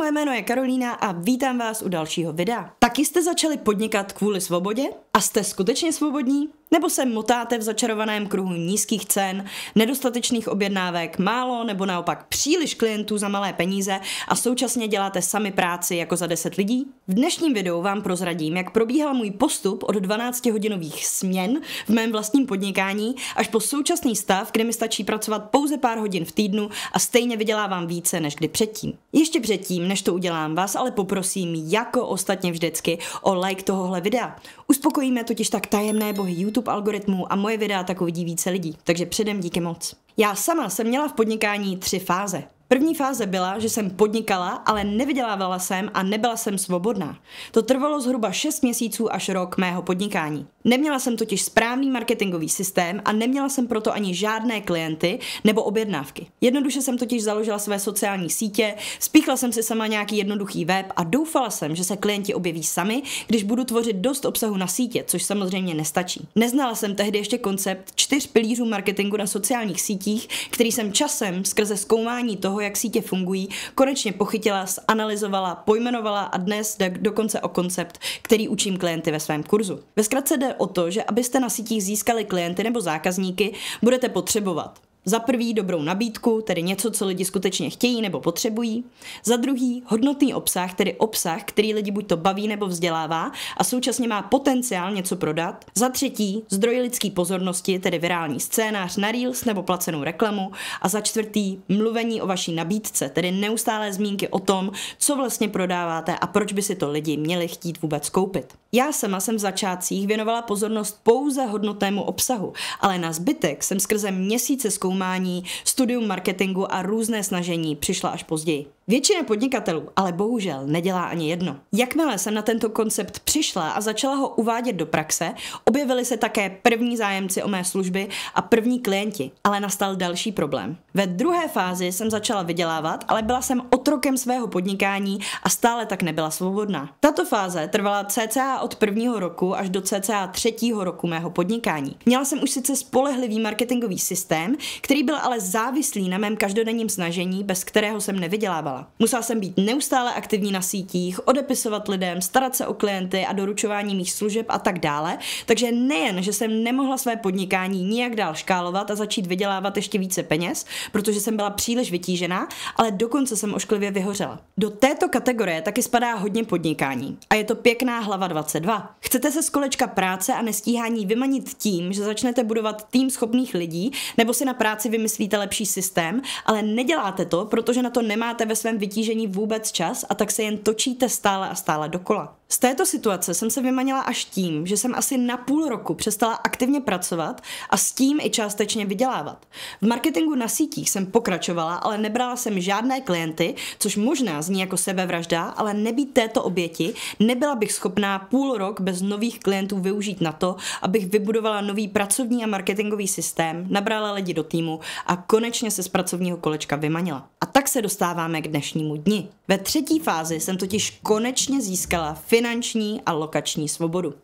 moje jméno je Karolína a vítám vás u dalšího videa. Taky jste začali podnikat kvůli svobodě? A jste skutečně svobodní? Nebo se motáte v začarovaném kruhu nízkých cen, nedostatečných objednávek, málo nebo naopak příliš klientů za malé peníze a současně děláte sami práci jako za 10 lidí? V dnešním videu vám prozradím, jak probíhal můj postup od 12-hodinových směn v mém vlastním podnikání až po současný stav, kde mi stačí pracovat pouze pár hodin v týdnu a stejně vydělávám více než kdy předtím. Ještě předtím, než to udělám, vás ale poprosím, jako ostatně vždycky, o like tohohle videa. Uspokojíme totiž tak tajemné bohy YouTube algoritmů a moje videa tak uvidí více lidí, takže předem díky moc. Já sama jsem měla v podnikání tři fáze. První fáze byla, že jsem podnikala, ale nevydělávala jsem a nebyla jsem svobodná. To trvalo zhruba 6 měsíců až rok mého podnikání. Neměla jsem totiž správný marketingový systém a neměla jsem proto ani žádné klienty nebo objednávky. Jednoduše jsem totiž založila své sociální sítě, spíchla jsem si sama nějaký jednoduchý web a doufala jsem, že se klienti objeví sami, když budu tvořit dost obsahu na sítě, což samozřejmě nestačí. Neznala jsem tehdy ještě koncept čtyř pilířů marketingu na sociálních sítích, který jsem časem skrze zkoumání toho, toho, jak sítě fungují, konečně pochytila, zanalizovala, pojmenovala a dnes jde dokonce o koncept, který učím klienty ve svém kurzu. Ve zkratce jde o to, že abyste na sítích získali klienty nebo zákazníky, budete potřebovat za prvý dobrou nabídku, tedy něco, co lidi skutečně chtějí nebo potřebují. Za druhý hodnotný obsah, tedy obsah, který lidi buď to baví nebo vzdělává a současně má potenciál něco prodat. Za třetí zdroj lidské pozornosti, tedy virální scénář na Reels nebo placenou reklamu. A za čtvrtý mluvení o vaší nabídce, tedy neustálé zmínky o tom, co vlastně prodáváte a proč by si to lidi měli chtít vůbec koupit. Já sama jsem v začátcích věnovala pozornost pouze hodnotnému obsahu, ale na zbytek jsem skrze měsíce zkoušela zkoumání, studium marketingu a různé snažení přišla až později. Většina podnikatelů ale bohužel nedělá ani jedno. Jakmile jsem na tento koncept přišla a začala ho uvádět do praxe, objevili se také první zájemci o mé služby a první klienti, ale nastal další problém. Ve druhé fázi jsem začala vydělávat, ale byla jsem otrokem svého podnikání a stále tak nebyla svobodná. Tato fáze trvala cca od prvního roku až do cca třetího roku mého podnikání. Měla jsem už sice spolehlivý marketingový systém, který byl ale závislý na mém každodenním snažení, bez kterého jsem nevydělávala neměla. Musela jsem být neustále aktivní na sítích, odepisovat lidem, starat se o klienty a doručování mých služeb a tak dále, takže nejen, že jsem nemohla své podnikání nijak dál škálovat a začít vydělávat ještě více peněz, protože jsem byla příliš vytížená, ale dokonce jsem ošklivě vyhořela. Do této kategorie taky spadá hodně podnikání a je to pěkná hlava 22. Chcete se z kolečka práce a nestíhání vymanit tím, že začnete budovat tým schopných lidí nebo si na práci vymyslíte lepší systém, ale neděláte to, protože na to nemáte ve své svém vytížení vůbec čas a tak se jen točíte stále a stále dokola. Z této situace jsem se vymanila až tím, že jsem asi na půl roku přestala aktivně pracovat a s tím i částečně vydělávat. V marketingu na sítích jsem pokračovala, ale nebrala jsem žádné klienty, což možná zní jako sebevražda, ale nebýt této oběti, nebyla bych schopná půl rok bez nových klientů využít na to, abych vybudovala nový pracovní a marketingový systém, nabrala lidi do týmu a konečně se z pracovního kolečka vymanila tak se dostáváme k dnešnímu dni. Ve třetí fázi jsem totiž konečně získala finanční a lokační svobodu.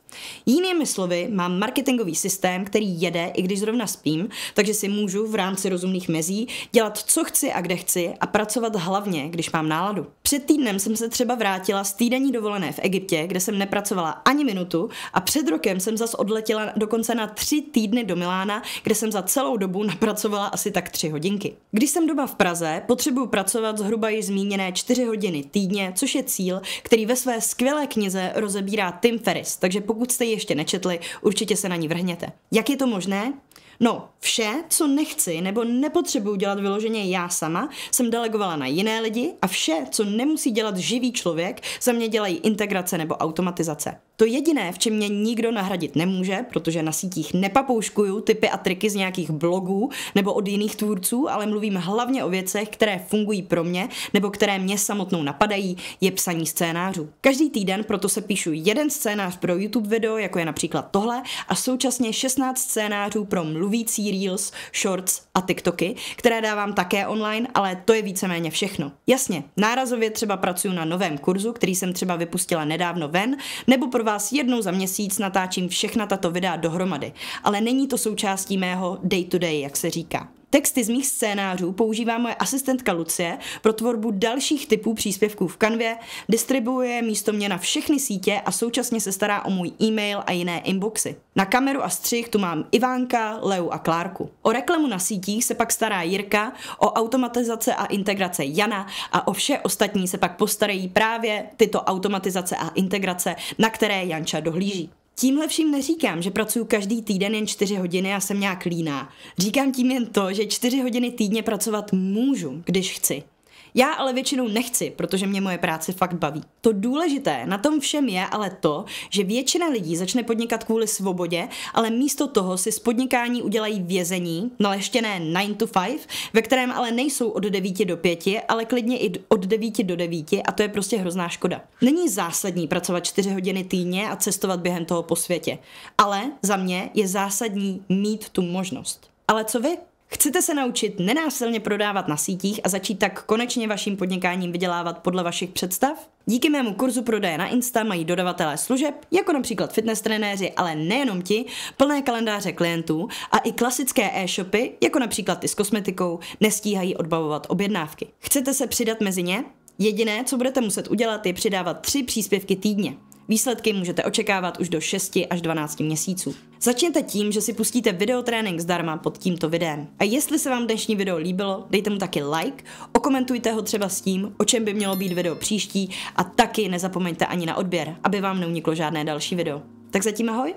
Jinými slovy, mám marketingový systém, který jede, i když zrovna spím, takže si můžu v rámci rozumných mezí dělat, co chci a kde chci a pracovat hlavně, když mám náladu. Před týdnem jsem se třeba vrátila z týdenní dovolené v Egyptě, kde jsem nepracovala ani minutu a před rokem jsem zas odletěla dokonce na tři týdny do Milána, kde jsem za celou dobu napracovala asi tak tři hodinky. Když jsem doma v Praze, potřebuju pracovat zhruba i zmíněné čtyři hodiny týdně, což je cíl, který ve své skvělé knize rozebírá Tim Ferris, takže pokud pokud jste ji ještě nečetli, určitě se na ní vrhněte. Jak je to možné? No, vše, co nechci nebo nepotřebuji dělat vyloženě já sama, jsem delegovala na jiné lidi a vše, co nemusí dělat živý člověk, za mě dělají integrace nebo automatizace. To jediné, v čem mě nikdo nahradit nemůže, protože na sítích nepapouškuju typy a triky z nějakých blogů nebo od jiných tvůrců, ale mluvím hlavně o věcech, které fungují pro mě nebo které mě samotnou napadají, je psaní scénářů. Každý týden proto se píšu jeden scénář pro YouTube video, jako je například tohle, a současně 16 scénářů pro mluvící reels, shorts a TikToky, které dávám také online, ale to je víceméně všechno. Jasně, nárazově třeba pracuji na novém kurzu, který jsem třeba vypustila nedávno ven, nebo pro vás jednou za měsíc natáčím všechna tato videa dohromady, ale není to součástí mého day to day, jak se říká. Texty z mých scénářů používá moje asistentka Lucie pro tvorbu dalších typů příspěvků v kanvě, distribuuje místo mě na všechny sítě a současně se stará o můj e-mail a jiné inboxy. Na kameru a střih tu mám Ivánka, Leu a Klárku. O reklamu na sítích se pak stará Jirka, o automatizace a integrace Jana a o vše ostatní se pak postarají právě tyto automatizace a integrace, na které Janča dohlíží. Tímhle vším neříkám, že pracuji každý týden jen 4 hodiny a jsem nějak líná. Říkám tím jen to, že 4 hodiny týdně pracovat můžu, když chci. Já ale většinou nechci, protože mě moje práce fakt baví. To důležité na tom všem je ale to, že většina lidí začne podnikat kvůli svobodě, ale místo toho si z podnikání udělají vězení, naleštěné 9 to 5, ve kterém ale nejsou od 9 do 5, ale klidně i od 9 do 9 a to je prostě hrozná škoda. Není zásadní pracovat 4 hodiny týdně a cestovat během toho po světě, ale za mě je zásadní mít tu možnost. Ale co vy? Chcete se naučit nenásilně prodávat na sítích a začít tak konečně vaším podnikáním vydělávat podle vašich představ? Díky mému kurzu prodeje na Insta mají dodavatelé služeb, jako například fitness trenéři, ale nejenom ti, plné kalendáře klientů a i klasické e-shopy, jako například ty s kosmetikou, nestíhají odbavovat objednávky. Chcete se přidat mezi ně? Jediné, co budete muset udělat, je přidávat tři příspěvky týdně. Výsledky můžete očekávat už do 6 až 12 měsíců. Začněte tím, že si pustíte videotrénink zdarma pod tímto videem. A jestli se vám dnešní video líbilo, dejte mu taky like, okomentujte ho třeba s tím, o čem by mělo být video příští a taky nezapomeňte ani na odběr, aby vám neuniklo žádné další video. Tak zatím ahoj!